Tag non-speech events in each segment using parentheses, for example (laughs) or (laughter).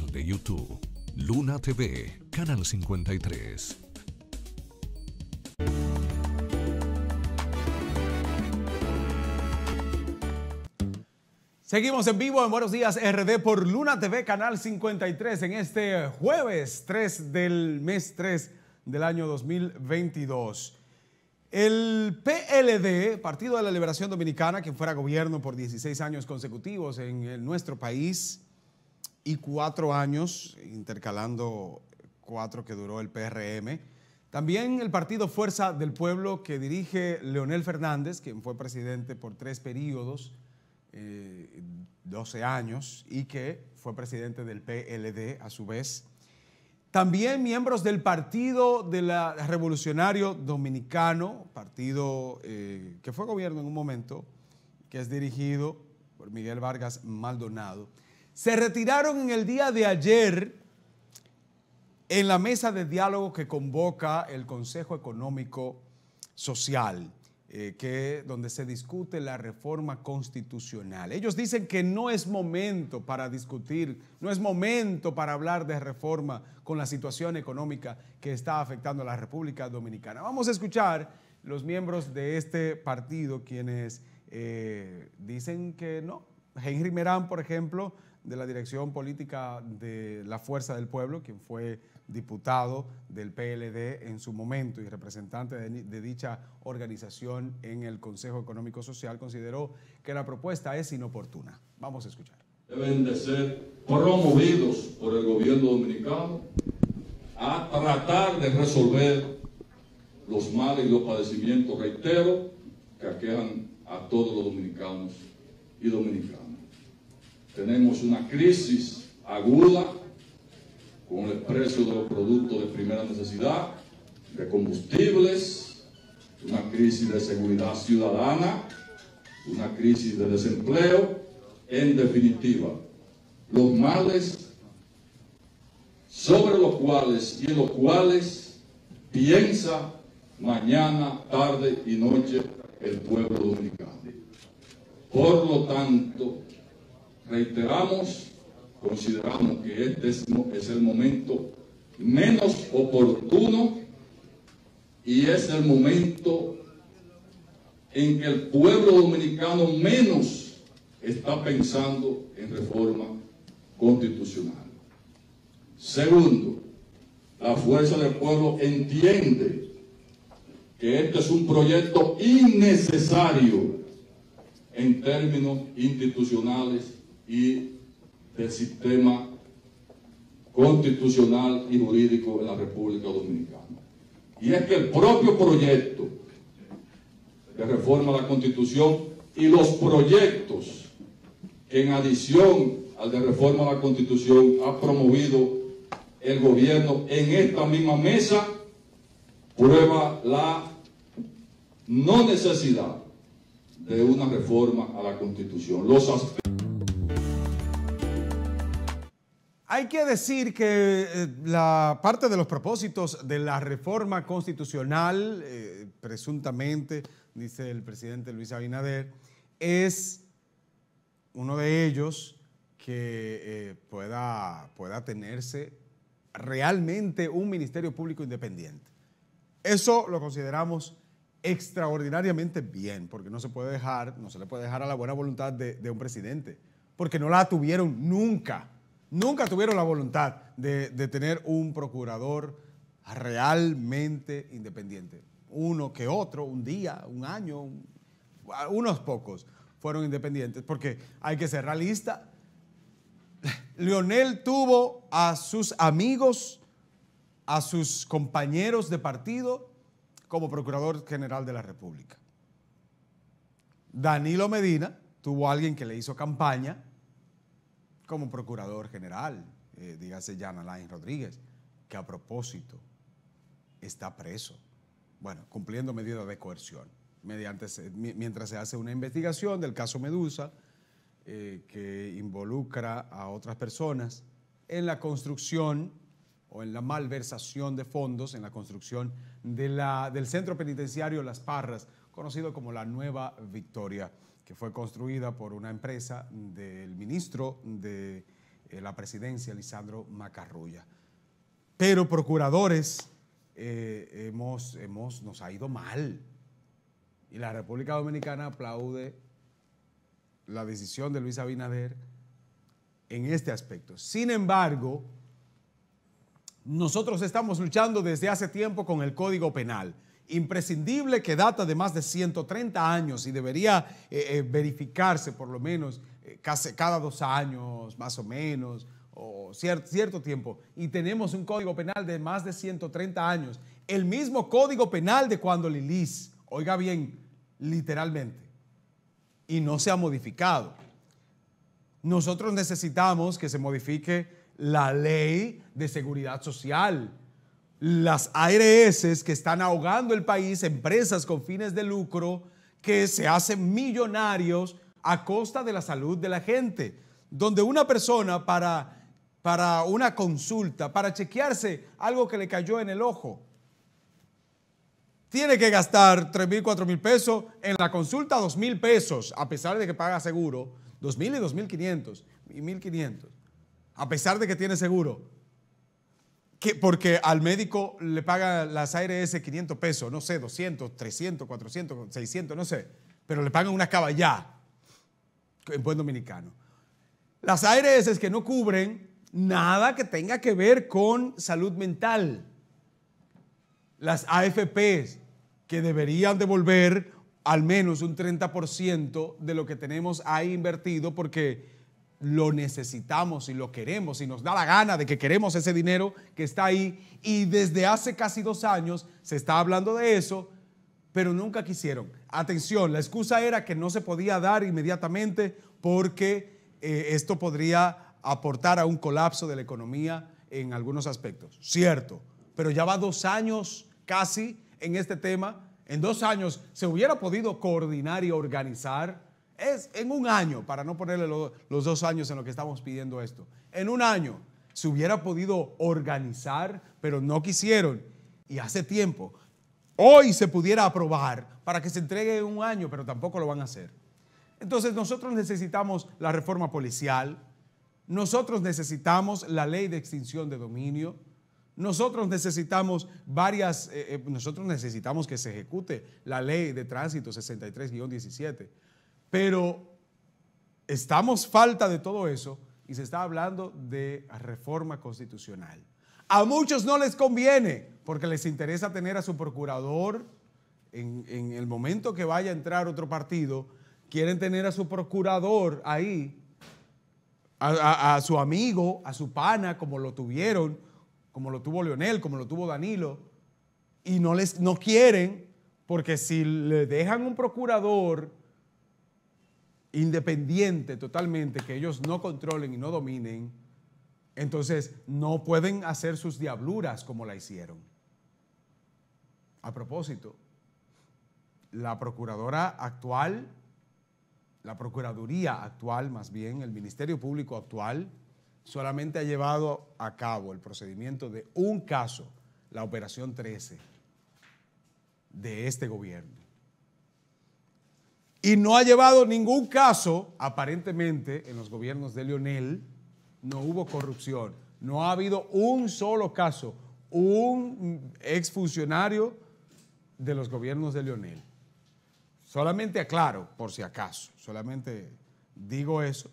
de YouTube. Luna TV, Canal 53. Seguimos en vivo en Buenos Días RD por Luna TV, Canal 53, en este jueves 3 del mes 3 del año 2022. El PLD, Partido de la Liberación Dominicana, que fuera gobierno por 16 años consecutivos en nuestro país, y cuatro años, intercalando cuatro que duró el PRM. También el partido Fuerza del Pueblo que dirige Leonel Fernández, quien fue presidente por tres periodos, 12 eh, años, y que fue presidente del PLD a su vez. También miembros del Partido Revolucionario Dominicano, partido eh, que fue gobierno en un momento, que es dirigido por Miguel Vargas Maldonado se retiraron en el día de ayer en la mesa de diálogo que convoca el Consejo Económico Social, eh, donde se discute la reforma constitucional. Ellos dicen que no es momento para discutir, no es momento para hablar de reforma con la situación económica que está afectando a la República Dominicana. Vamos a escuchar los miembros de este partido quienes eh, dicen que no. Henry Merán, por ejemplo, de la dirección política de la Fuerza del Pueblo, quien fue diputado del PLD en su momento y representante de, dicha organización en el Consejo Económico Social, consideró que la propuesta es inoportuna. Vamos a escuchar. Deben de ser promovidos por el gobierno dominicano a tratar de resolver los males y los padecimientos, reitero, que aquejan a todos los dominicanos y dominicanos. Tenemos una crisis aguda con el precio de los productos de primera necesidad, de combustibles, una crisis de seguridad ciudadana, una crisis de desempleo. En definitiva, los males sobre los cuales y en los cuales piensa mañana, tarde y noche el pueblo dominicano. Por lo tanto, reiteramos, consideramos que este es el momento menos oportuno y es el momento en que el pueblo dominicano menos está pensando en reforma constitucional. Segundo, la fuerza del pueblo entiende que este es un proyecto innecesario en términos institucionales y del sistema constitucional y jurídico en la República Dominicana. Y es que el propio proyecto de reforma a la Constitución y los proyectos que en adición al de reforma a la Constitución ha promovido el gobierno en esta misma mesa, prueba la no necesidad de una reforma a la Constitución. Los hay que decir que eh, la parte de los propósitos de la reforma constitucional, eh, presuntamente, dice el presidente Luis Abinader, es uno de ellos que eh, pueda, pueda tenerse realmente un Ministerio Público independiente. Eso lo consideramos extraordinariamente bien, porque no se puede dejar, no se le puede dejar a la buena voluntad de un presidente, porque no la tuvieron nunca nunca tuvieron la voluntad de, tener un procurador realmente independiente. Uno que otro, un día, un año, unos pocos fueron independientes, porque hay que ser realista. Leonel (laughs) tuvo a sus amigos, a sus compañeros de partido como Procurador General de la República. Danilo Medina tuvo a alguien que le hizo campaña como procurador general, eh, dígase Jan Alain Rodríguez, que a propósito está preso, bueno, cumpliendo medidas de coerción, mediante, mientras se hace una investigación del caso Medusa, eh, que involucra a otras personas en la construcción o en la malversación de fondos, en la construcción de la, del centro penitenciario Las Parras, conocido como la Nueva Victoria fue construida por una empresa del ministro de eh, la presidencia, Lisandro Macarrulla. Pero procuradores eh, hemos, hemos, nos ha ido mal. Y la República Dominicana aplaude la decisión de Luis Abinader en este aspecto. Sin embargo, nosotros estamos luchando desde hace tiempo con el Código Penal imprescindible que data de más de 130 años y debería eh, eh, verificarse por lo menos eh, casi cada dos años más o menos o cierto tiempo. Y tenemos un código penal de más de 130 años, el mismo código penal de cuando Lilis, oiga bien, literalmente, y no se ha modificado. Nosotros necesitamos que se modifique la ley de seguridad social las ARS que están ahogando el país, empresas con fines de lucro que se hacen millonarios a costa de la salud de la gente, donde una persona para, para una consulta, para chequearse algo que le cayó en el ojo, tiene que gastar tres mil, mil pesos, en la consulta dos mil pesos, a pesar de que paga seguro, dos mil y dos mil quinientos y mil a pesar de que tiene seguro porque al médico le pagan las ARS 500 pesos, no sé, 200, 300, 400, 600, no sé, pero le pagan una caballá en buen dominicano. Las ARS que no cubren nada que tenga que ver con salud mental. Las AFPs que deberían devolver al menos un 30% de lo que tenemos ahí invertido porque lo necesitamos y lo queremos y nos da la gana de que queremos ese dinero que está ahí. Y desde hace casi dos años se está hablando de eso, pero nunca quisieron. Atención, la excusa era que no se podía dar inmediatamente porque eh, esto podría aportar a un colapso de la economía en algunos aspectos. Cierto, pero ya va dos años casi en este tema. En dos años se hubiera podido coordinar y organizar es en un año, para no ponerle los dos años en lo que estamos pidiendo esto, en un año se hubiera podido organizar, pero no quisieron. Y hace tiempo, hoy se pudiera aprobar para que se entregue en un año, pero tampoco lo van a hacer. Entonces nosotros necesitamos la reforma policial, nosotros necesitamos la ley de extinción de dominio, nosotros necesitamos varias, eh, eh, nosotros necesitamos que se ejecute la ley de tránsito 63-17 pero estamos falta de todo eso y se está hablando de reforma constitucional. A muchos no les conviene porque les interesa tener a su procurador en, el momento que vaya a entrar otro partido, quieren tener a su procurador ahí, a, su amigo, a su pana, como lo tuvieron, como lo tuvo Leonel, como lo tuvo Danilo, y no, les, no quieren porque si le dejan un procurador independiente totalmente, que ellos no controlen y no dominen, entonces no pueden hacer sus diabluras como la hicieron. A propósito, la procuradora actual, la procuraduría actual más bien, el Ministerio Público actual, solamente ha llevado a cabo el procedimiento de un caso, la Operación 13, de este gobierno y no ha llevado ningún caso, aparentemente, en los gobiernos de Lionel no hubo corrupción. No ha habido un solo caso, un exfuncionario de los gobiernos de Lionel Solamente aclaro, por si acaso, solamente digo eso.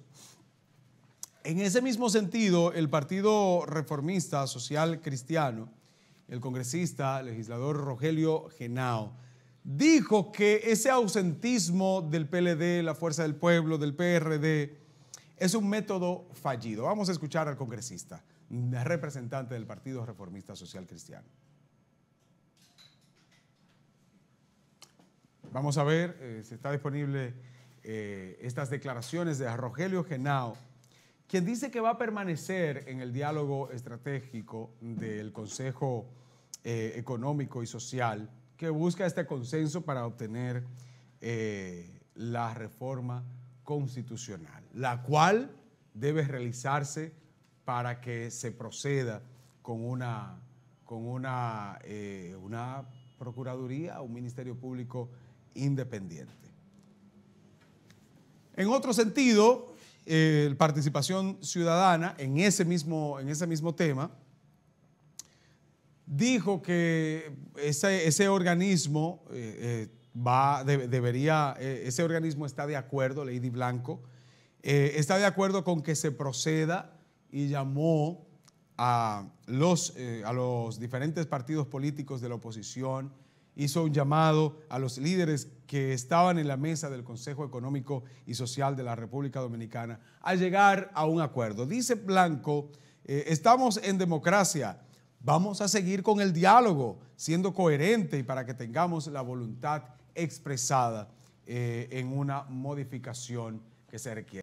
En ese mismo sentido, el Partido Reformista Social Cristiano, el congresista, legislador Rogelio Genao, dijo que ese ausentismo del PLD, la Fuerza del Pueblo, del PRD, es un método fallido. Vamos a escuchar al congresista, representante del Partido Reformista Social Cristiano. Vamos a ver eh, si está disponible eh, estas declaraciones de Rogelio Genao, quien dice que va a permanecer en el diálogo estratégico del Consejo eh, Económico y Social que busca este consenso para obtener eh, la reforma constitucional, la cual debe realizarse para que se proceda con una, con una, eh, una Procuraduría o un Ministerio Público independiente. En otro sentido, eh, participación ciudadana en ese mismo, en ese mismo tema, dijo que ese, organismo eh, eh, va, debería, eh, ese organismo está de acuerdo, Lady Blanco, está de acuerdo con que se proceda y llamó a los, a los diferentes partidos políticos de la oposición, hizo un llamado a los líderes que estaban en la mesa del Consejo Económico y Social de la República Dominicana a llegar a un acuerdo. Dice Blanco, estamos en democracia, Vamos a seguir con el diálogo, siendo coherente y para que tengamos la voluntad expresada eh, en una modificación que se requiere.